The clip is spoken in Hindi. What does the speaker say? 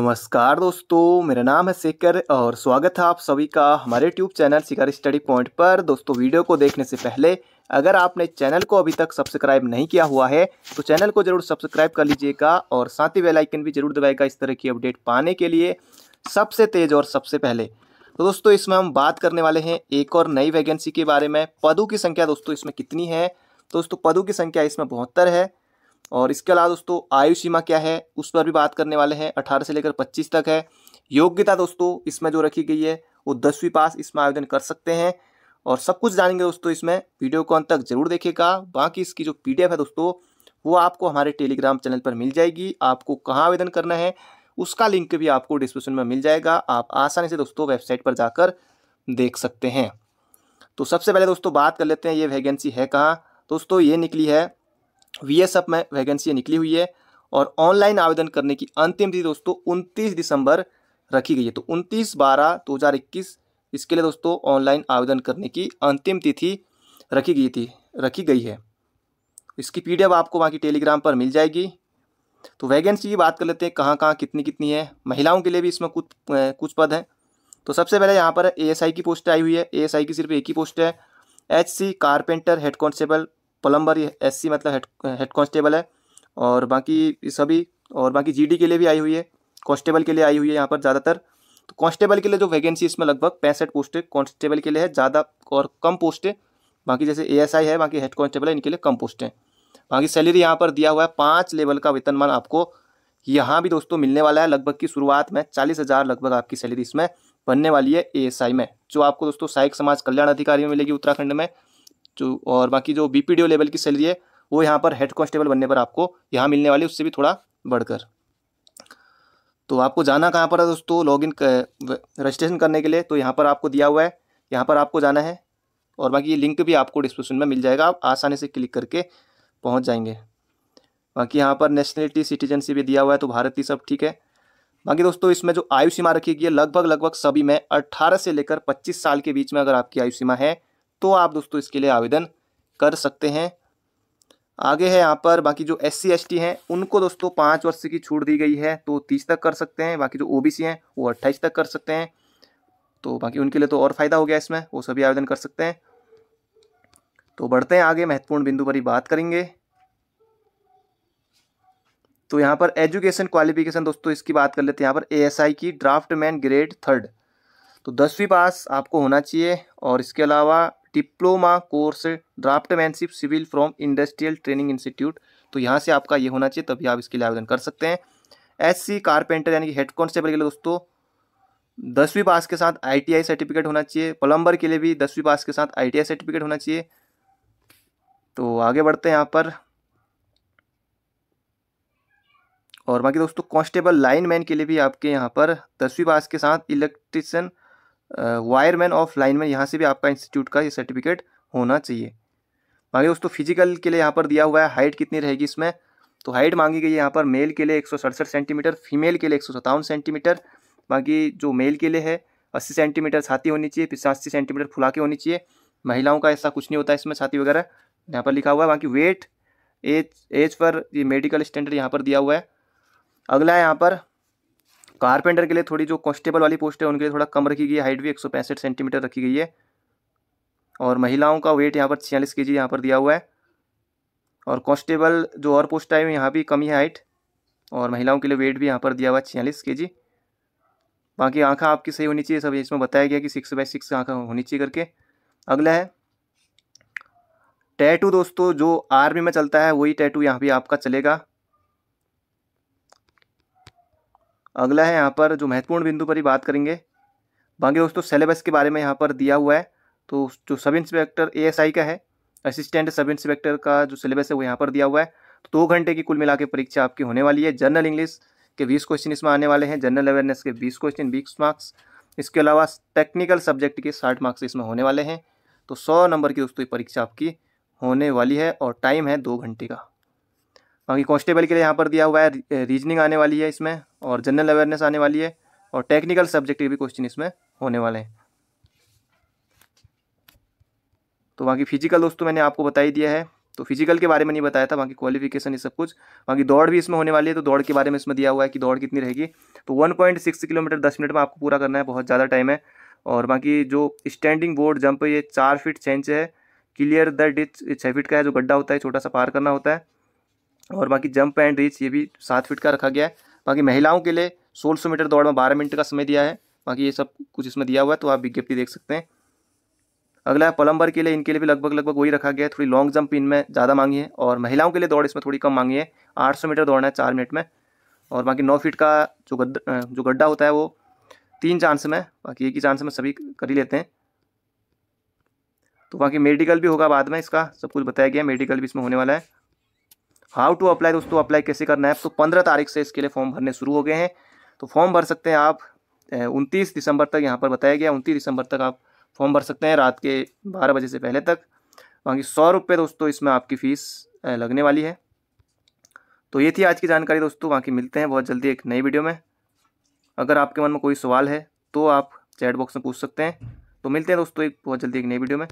नमस्कार दोस्तों मेरा नाम है शेखर और स्वागत है आप सभी का हमारे यूट्यूब चैनल शिकार स्टडी पॉइंट पर दोस्तों वीडियो को देखने से पहले अगर आपने चैनल को अभी तक सब्सक्राइब नहीं किया हुआ है तो चैनल को जरूर सब्सक्राइब कर लीजिएगा और साथ ही बेल आइकन भी जरूर दबाएगा इस तरह की अपडेट पाने के लिए सबसे तेज़ और सबसे पहले तो दोस्तों इसमें हम बात करने वाले हैं एक और नई वैकेंसी के बारे में पदों की संख्या दोस्तों इसमें कितनी है दोस्तों पदों की संख्या इसमें बहत्तर है और इसके अलावा दोस्तों आयु सीमा क्या है उस पर भी बात करने वाले हैं अठारह से लेकर पच्चीस तक है योग्यता दोस्तों इसमें जो रखी गई है वो दसवीं पास इसमें आवेदन कर सकते हैं और सब कुछ जानेंगे दोस्तों इसमें वीडियो को अंत तक जरूर देखिएगा बाकी इसकी जो पी है दोस्तों वो आपको हमारे टेलीग्राम चैनल पर मिल जाएगी आपको कहाँ आवेदन करना है उसका लिंक भी आपको डिस्क्रिप्शन में मिल जाएगा आप आसानी से दोस्तों वेबसाइट पर जाकर देख सकते हैं तो सबसे पहले दोस्तों बात कर लेते हैं ये वैकेंसी है कहाँ दोस्तों ये निकली है वी एस एफ में वैकेंसी निकली हुई है और ऑनलाइन आवेदन करने की अंतिम तिथि दोस्तों उनतीस दिसंबर रखी गई है तो उनतीस बारह दो हज़ार इक्कीस इसके लिए दोस्तों ऑनलाइन आवेदन करने की अंतिम तिथि रखी गई थी रखी गई है इसकी पी आपको वहाँ की टेलीग्राम पर मिल जाएगी तो वैकेंसी की बात कर लेते हैं कहाँ कहाँ कितनी कितनी है महिलाओं के लिए भी इसमें कुछ कुछ पद हैं तो सबसे पहले यहाँ पर एएसआई की पोस्ट आई हुई है एएसआई की सिर्फ एक ही पोस्ट है HC carpenter head constable plumber ये एस मतलब हेड हेड कॉन्स्टेबल है और बाकी सभी और बाकी जीडी के लिए भी आई हुई है कॉन्स्टेबल के लिए आई हुई है यहाँ पर ज़्यादातर तो कॉन्स्टेबल के लिए जो वैकेंसी इसमें लगभग पैंसठ पोस्टें कांस्टेबल के लिए है ज़्यादा और कम पोस्टें बाकी जैसे एएसआई है बाकी हेड कांस्टेबल है इनके लिए कम पोस्टें बाकी सैलरी यहाँ पर दिया हुआ है पाँच लेवल का वेतनमान आपको यहाँ भी दोस्तों मिलने वाला है लगभग की शुरुआत में चालीस हज़ार लगभग आपकी सैलरी इसमें बनने वाली है आई में जो आपको दोस्तों सहायक समाज कल्याण अधिकारी में मिलेगी उत्तराखंड में जो और बाकी जो बी लेवल की सैलरी है वो यहाँ पर हेड कॉन्स्टेबल बनने पर आपको यहाँ मिलने वाली उससे भी थोड़ा बढ़कर तो आपको जाना कहाँ पर है दोस्तों लॉगिन रजिस्ट्रेशन करने के लिए तो यहाँ पर आपको दिया हुआ है यहाँ पर आपको जाना है और बाकी ये लिंक भी आपको डिस्क्रिप्शन में मिल जाएगा आप आसानी से क्लिक करके पहुँच जाएंगे बाकी यहाँ पर नेशनलिटी सिटीजनशिप भी दिया हुआ है तो भारतीय सब ठीक है बाकी दोस्तों इसमें जो आयु सीमा रखी गई है लगभग लगभग सभी में अट्ठारह से लेकर पच्चीस साल के बीच में अगर आपकी आयु सीमा है तो आप दोस्तों इसके लिए आवेदन कर सकते हैं आगे है यहाँ पर बाकी जो एस सी एस टी हैं उनको दोस्तों पाँच वर्ष की छूट दी गई है तो तीस तक कर सकते हैं बाकी जो ओ बी सी हैं वो अट्ठाईस तक कर सकते हैं तो बाकी उनके लिए तो और फ़ायदा हो गया इसमें वो सभी आवेदन कर सकते हैं तो बढ़ते हैं आगे महत्वपूर्ण बिंदु पर ही बात करेंगे तो यहाँ पर एजुकेशन क्वालिफिकेशन दोस्तों इसकी बात कर लेते हैं यहाँ पर ए की ड्राफ्ट मैन ग्रेड थर्ड तो दसवीं पास आपको होना चाहिए और इसके अलावा diploma course draftsmanship civil from industrial training institute तो यहाँ से आपका ये होना चाहिए तभी आप इसके लिए आवेदन कर सकते हैं एस सी कारपेंटर यानी कि हेड कॉन्स्टेबल के लिए दोस्तों दसवीं पास के साथ आईटीआई सर्टिफिकेट होना चाहिए प्लम्बर के लिए भी दसवीं पास के साथ आईटीआई सर्टिफिकेट होना चाहिए तो आगे बढ़ते हैं यहाँ पर और बाकी दोस्तों कांस्टेबल लाइनमैन के लिए भी आपके यहाँ पर दसवीं पास के साथ इलेक्ट्रिशियन वायरमैन ऑफ लाइनमैन यहाँ से भी आपका इंस्टीट्यूट का ये सर्टिफिकेट होना चाहिए बाकी दोस्तों फिजिकल के लिए यहाँ पर दिया हुआ है हाइट कितनी रहेगी इसमें तो हाइट मांगी गई है यहाँ पर मेल के लिए एक सेंटीमीटर फीमेल के लिए एक सेंटीमीटर बाकी जो मेल के लिए है अस्सी सेंटीमीटर छाती होनी चाहिए पिछासी सेंटीमीटर फुला के होनी चाहिए महिलाओं का ऐसा कुछ नहीं होता है इसमें छाती वगैरह यहाँ पर लिखा हुआ है बाकी वेट एज एज पर ये मेडिकल स्टैंडर्ड यहाँ पर दिया हुआ है अगला है यहाँ पर कारपेंटर के लिए थोड़ी जो कॉन्स्टेबल वाली पोस्ट है उनके लिए थोड़ा कम रखी गई है हाइट भी एक सेंटीमीटर रखी गई है और महिलाओं का वेट यहाँ पर छियालीस के जी यहाँ पर दिया हुआ है और कॉन्स्टेबल जो और पोस्ट आई यहाँ भी कमी है हाइट और महिलाओं के लिए वेट भी यहाँ पर दिया हुआ है छियालीस के जी बाकी आँखें आपकी सही होनी चाहिए सब इसमें बताया गया कि सिक्स बाई सिक्स आँखें होनी चाहिए करके अगला है टैटू दोस्तों जो आर्मी में चलता है वही टैटू यहाँ भी आपका चलेगा अगला है यहाँ पर जो महत्वपूर्ण बिंदु पर ही बात करेंगे बाकी दोस्तों सिलेबस के बारे में यहाँ पर दिया हुआ है तो जो सब इंस्पेक्टर ए का है असिस्टेंट सब इंस्पेक्टर का जो सिलेबस है वो यहाँ पर दिया हुआ है तो दो घंटे की कुल मिला परीक्षा आपकी होने वाली है जनरल इंग्लिश के बीस क्वेश्चन इसमें आने वाले हैं जनरल अवेयरनेस के बीस क्वेश्चन बीस मार्क्स इसके अलावा टेक्निकल सब्जेक्ट के साठ मार्क्स इसमें होने वाले हैं तो सौ नंबर की दोस्तों परीक्षा आपकी होने वाली है और टाइम है दो घंटे का बाकी कॉन्स्टेबल के लिए यहाँ पर दिया हुआ है रीजनिंग eh, आने वाली है इसमें और जनरल अवेयरनेस आने वाली है और टेक्निकल सब्जेक्ट के भी क्वेश्चन इसमें होने वाले हैं तो बाकी फिजिकल दोस्तों मैंने आपको बता ही दिया है तो फिजिकल के बारे में नहीं बताया था बाकी क्वालिफिकेशन ये सब कुछ बाकी दौड़ भी इसमें होने वाली है तो दौड़ के बारे में इसमें दिया हुआ है कि दौड़ कितनी रहेगी तो 1.6 किलोमीटर 10 मिनट में आपको पूरा करना है बहुत ज़्यादा टाइम है और बाकी जो स्टैंडिंग बोर्ड जंप ये चार फीट छः इंच है क्लियर द डिच छः फीट का है जो गड्ढा होता है छोटा सा पार करना होता है और बाकी जंप एंड रीच ये भी सात फीट का रखा गया है बाकी महिलाओं के लिए सोलह सौ मीटर दौड़ में बारह मिनट का समय दिया है बाकी ये सब कुछ इसमें दिया हुआ है तो आप विज्ञप्ति देख सकते हैं अगला है पलम्बर के लिए इनके लिए भी लगभग लगभग वही रखा गया है थोड़ी लॉन्ग जंप इनमें ज़्यादा मांगी है और महिलाओं के लिए दौड़ इसमें थोड़ी कम मांगी है आठ सौ मीटर दौड़ना है चार मिनट में और बाकी नौ फीट का जो गड्ढा जो गड्ढा होता है वो तीन चांस में बाकी एक ही चांस में सभी कर ही लेते हैं तो बाकी मेडिकल भी होगा बाद में इसका सब कुछ बताया गया मेडिकल भी इसमें होने वाला है हाउ टू अप्लाई दोस्तों अप्लाई कैसे करना है तो पंद्रह तारीख से इसके लिए फॉर्म भरने शुरू हो गए हैं तो फॉर्म भर सकते हैं आप उनतीस दिसंबर तक यहाँ पर बताया गया उनतीस दिसंबर तक आप फॉर्म भर सकते हैं रात के बारह बजे से पहले तक बाकी सौ रुपये दोस्तों इसमें आपकी फ़ीस लगने वाली है तो ये थी आज की जानकारी दोस्तों बाकी मिलते हैं बहुत जल्दी एक नई वीडियो में अगर आपके मन में कोई सवाल है तो आप चैट बॉक्स में पूछ सकते हैं तो मिलते हैं दोस्तों एक बहुत जल्दी एक नई वीडियो में